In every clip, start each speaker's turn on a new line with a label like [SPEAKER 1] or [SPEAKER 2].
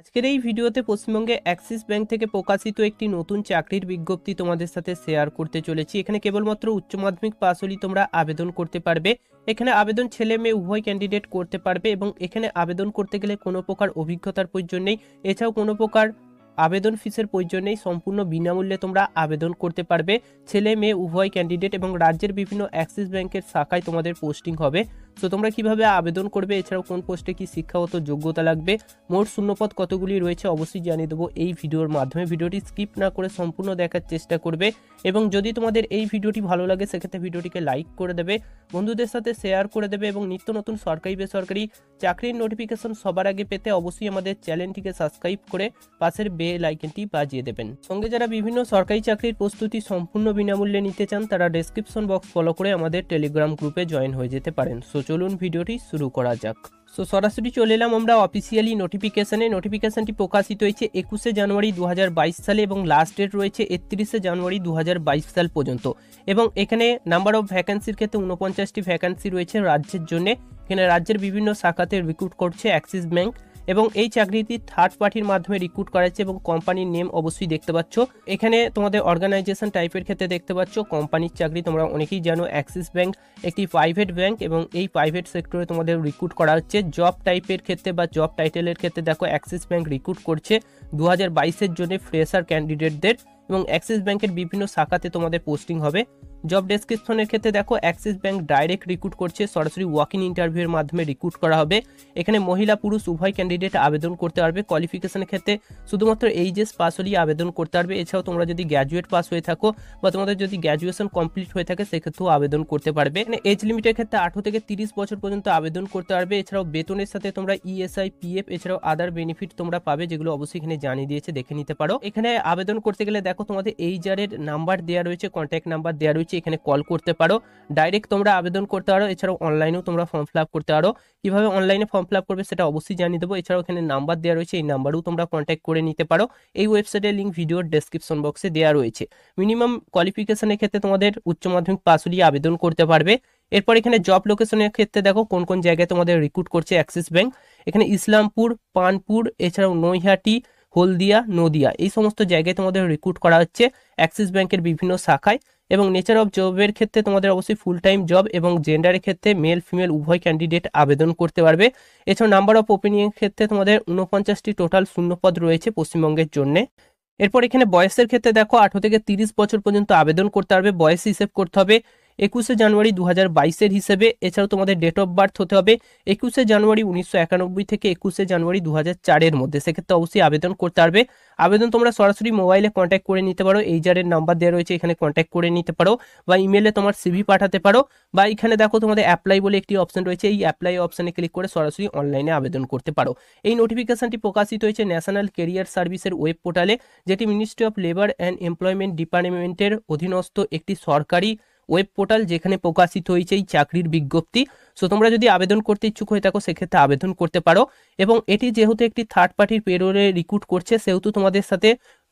[SPEAKER 1] আজকের এই ভিডিওতে পশ্চিমবঙ্গে অ্যাক্সিস ব্যাংক থেকে প্রকাশিত একটি নতুন চাকরির বিজ্ঞপ্তি তোমাদের সাথে শেয়ার করতে চলেছি এখানে কেবলমাত্র উচ্চ মাধ্যমিক পাস হলেই তোমরা আবেদন করতে পারবে এখানে আবেদন ছেলে মেয়ে উভয় ক্যান্ডিডেট করতে পারবে এবং এখানে আবেদন করতে গেলে কোনো প্রকার অভিজ্ঞতার প্রয়োজন নেই এছাড়াও কোনো প্রকার আবেদন ফিসের প্রয়োজন নেই সম্পূর্ণ বিনামূল্যে তোমরা আবেদন করতে পারবে ছেলে মেয়ে উভয় ক্যান্ডিডেট এবং রাজ্যের বিভিন্ন অ্যাক্সিস ব্যাংকের শাখায় তোমাদের পোস্টিং হবে সো তোমরা কিভাবে আবেদন করবে এছাড়াও কোন পোস্টে কি শিক্ষাগত যোগ্যতা লাগবে মোট শূন্যপদ কতগুলি রয়েছে অবশ্যই জানিয়ে দেবো এই ভিডিওর মাধ্যমে ভিডিওটি স্কিপ না করে সম্পূর্ণ দেখার চেষ্টা করবে এবং যদি তোমাদের এই ভিডিওটি ভালো লাগে সেক্ষেত্রে ভিডিওটিকে লাইক করে দেবে বন্ধুদের সাথে শেয়ার করে দেবে এবং নিত্য নতুন সরকারি বেসরকারি চাকরির নোটিফিকেশন সবার আগে পেতে অবশ্যই আমাদের চ্যানেলটিকে সাবস্ক্রাইব করে পাশের বেল আইকনটি বাজিয়ে দেবেন সঙ্গে যারা বিভিন্ন সরকারি চাকরির প্রস্তুতি সম্পূর্ণ বিনামূল্যে নিতে চান তারা ডেসক্রিপশন বক্স ফলো করে আমাদের টেলিগ্রাম গ্রুপে জয়েন হয়ে যেতে পারেন সো চলুন ভিডিওটি শুরু করা যাক সো সরাসরি চলে এলাম আমরা অফিসিয়ালি নোটিফিকেশনে নোটিফিকেশনটি প্রকাশিত হয়েছে একুশে জানুয়ারি দু সালে এবং লাস্ট ডেট রয়েছে একত্রিশে জানুয়ারি দু সাল পর্যন্ত এবং এখানে নাম্বার অফ ভ্যাকান্সির ক্ষেত্রে ঊনপঞ্চাশটি ভ্যাকান্সি রয়েছে রাজ্যের জন্যে এখানে রাজ্যের বিভিন্ন শাখাতে রিক্রুট করছে অ্যাক্সিস ব্যাংক এবং এই চাকরিটি থার্ড পার্টির মাধ্যমে রিক্রুট করাচ্ছে এবং কোম্পানির নেম অবশ্যই দেখতে পাচ্ছ এখানে তোমাদের অর্গানাইজেশন টাইপের ক্ষেত্রে দেখতে পাচ্ছ কোম্পানির চাকরি তোমরা অনেকেই জানো অ্যাক্সিস ব্যাংক একটি প্রাইভেট ব্যাংক এবং এই প্রাইভেট সেক্টরে তোমাদের রিক্রুট করা হচ্ছে জব টাইপের ক্ষেত্রে বা জব টাইটেলের ক্ষেত্রে দেখো অ্যাক্সিস ব্যাংক রিক্রুট করছে দু হাজার বাইশের জন্য ফ্রেশার ক্যান্ডিডেটদের এবং অ্যাক্সিস ব্যাংকের বিভিন্ন শাখাতে তোমাদের পোস্টিং হবে জব ডেসক্রিপশনের ক্ষেত্রে দেখো অ্যাক্সিস ব্যাংক ডাইরেক্ট রিক্রুট করছে সরাসরি ওয়াক ইন ইন্টারভিউয়ের মাধ্যমে রিক্রুট করা হবে এখানে মহিলা পুরুষ উভয় ক্যান্ডিডেট আবেদন করতে পারবে কোয়ালিফিকেশনের ক্ষেত্রে শুধুমাত্র এইচএস পাস হলেই আবেদন করতে পারবে এছাড়াও তোমরা যদি গ্র্যাজুয়েট পাস হয়ে থাকো বা তোমাদের যদি গ্র্যাজুয়েশন কমপ্লিট হয়ে থাকে সেক্ষেত্রেও আবেদন করতে পারবে এজ লিমিটের ক্ষেত্রে আঠেরো থেকে তিরিশ বছর পর্যন্ত আবেদন করতে পারবে এছাড়াও বেতনের সাথে তোমরা ইএসআই e পিএফ এছাড়াও আদার বেনিফিট তোমরা পাবে যেগুলো অবশ্যই এখানে জানিয়ে দিয়েছে দেখে নিতে পারো এখানে আবেদন করতে গেলে দেখো দেখো তোমাদের এই জারের নাম্বার দেওয়া রয়েছে কন্ট্যাক্ট নাম্বার দেওয়া রয়েছে এখানে কল করতে পারো ডাইরেক্ট তোমরা আবেদন করতে পারো এছাড়াও অনলাইনেও তোমরা ফর্ম ফিল করতে পারো কীভাবে অনলাইনে ফর্ম ফিল করবে সেটা অবশ্যই জানিয়ে দেবো এছাড়াও এখানে নাম্বার দেওয়া রয়েছে এই নাম্বারও তোমরা কন্ট্যাক্ট করে নিতে পারো এই ওয়েবসাইটের লিঙ্ক ভিডিওর ডেসক্রিপশন বক্সে দেওয়া রয়েছে মিনিমাম কোয়ালিফিকেশনের ক্ষেত্রে তোমাদের উচ্চ মাধ্যমিক পাস আবেদন করতে পারবে এরপর এখানে জব লোকেশনের ক্ষেত্রে দেখো কোন কোন জায়গায় তোমাদের রিক্রুট করছে অ্যাক্সিস ব্যাংক এখানে ইসলামপুর পানপুর এছাড়াও নৈহাটি হলদিয়া নদিয়া এই সমস্ত জায়গায় তোমাদের রিক্রুট করা হচ্ছে অ্যাক্সিস ব্যাংকের বিভিন্ন শাখায় এবং নেচার অফ জবের ক্ষেত্রে তোমাদের অবশ্যই ফুল টাইম জব এবং জেন্ডারের ক্ষেত্রে মেল ফিমেল উভয় ক্যান্ডিডেট আবেদন করতে পারবে এছাড়া নাম্বার অফ ওপেনিংয়ের ক্ষেত্রে তোমাদের উনপঞ্চাশটি টোটাল শূন্যপদ রয়েছে পশ্চিমবঙ্গের জন্যে এরপর এখানে বয়সের ক্ষেত্রে দেখো আঠারো থেকে তিরিশ বছর পর্যন্ত আবেদন করতে পারবে বয়স হিসেব করতে হবে একুশে জানুয়ারি দু হাজার বাইশের হিসেবে এছাড়াও তোমাদের ডেট অফ বার্থ হতে হবে একুশে জানুয়ারি উনিশশো একানব্বই থেকে একুশে জানুয়ারি দু হাজার চারের মধ্যে সেক্ষেত্রে অবশ্যই আবেদন করতে পারবে আবেদন তোমরা সরাসরি মোবাইলে কন্ট্যাক্ট করে নিতে পারো এই যারের নাম্বার দেওয়া রয়েছে এখানে কন্ট্যাক্ট করে নিতে পারো বা ইমেলে তোমার সিভি পাঠাতে পারো বা এখানে দেখো তোমাদের অ্যাপ্লাই বলে একটি অপশন রয়েছে এই অ্যাপ্লাই অপশানে ক্লিক করে সরাসরি অনলাইনে আবেদন করতে পারো এই নোটিফিকেশনটি প্রকাশিত হয়েছে ন্যাশনাল কেরিয়ার সার্ভিসের ওয়েব পোর্টালে যেটি ministry of labour and employment ডিপার্টমেন্টের অধীনস্থ একটি সরকারি ওয়েব পোর্টাল যেখানে প্রকাশিত হয়েছে এই চাকরির বিজ্ঞপ্তি সো তোমরা যদি আবেদন করতে ইচ্ছুক হয়ে থাকো সেক্ষেত্রে আবেদন করতে পারো এবং এটি যেহেতু একটি থার্ড পার্টির পেরোলে রিক্রুট করছে সেহেতু তোমাদের সাথে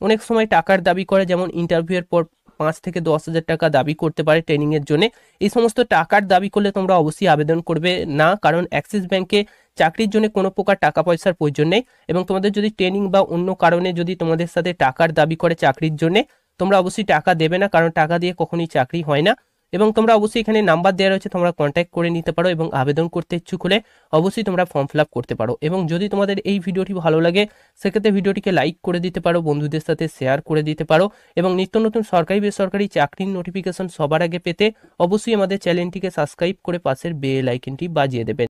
[SPEAKER 1] অনেক সময় টাকার দাবি করে যেমন ইন্টারভিউয়ের পর পাঁচ থেকে দশ হাজার টাকা দাবি করতে পারে ট্রেনিংয়ের জন্য এই সমস্ত টাকার দাবি করলে তোমরা অবশ্যই আবেদন করবে না কারণ অ্যাক্সিস ব্যাংকে চাকরির জন্য কোনো প্রকার টাকা পয়সার প্রয়োজন নেই এবং তোমাদের যদি ট্রেনিং বা অন্য কারণে যদি তোমাদের সাথে টাকার দাবি করে চাকরির জন্য তোমরা অবশ্যই টাকা দেবে না কারণ টাকা দিয়ে কখনোই চাকরি হয় না এবং তোমরা অবশ্যই এখানে নাম্বার দেওয়া রয়েছে তোমরা কন্ট্যাক্ট করে নিতে পারো এবং আবেদন করতে ইচ্ছুক হলে অবশ্যই তোমরা ফর্ম ফিল করতে পারো এবং যদি তোমাদের এই ভিডিওটি ভালো লাগে সেক্ষেত্রে ভিডিওটিকে লাইক করে দিতে পারো বন্ধুদের সাথে শেয়ার করে দিতে পারো এবং নিত্য নতুন সরকারি বেসরকারি চাকরির নোটিফিকেশন সবার আগে পেতে অবশ্যই আমাদের চ্যানেলটিকে সাবস্ক্রাইব করে পাশের বেল আইকনটি বাজিয়ে দেবেন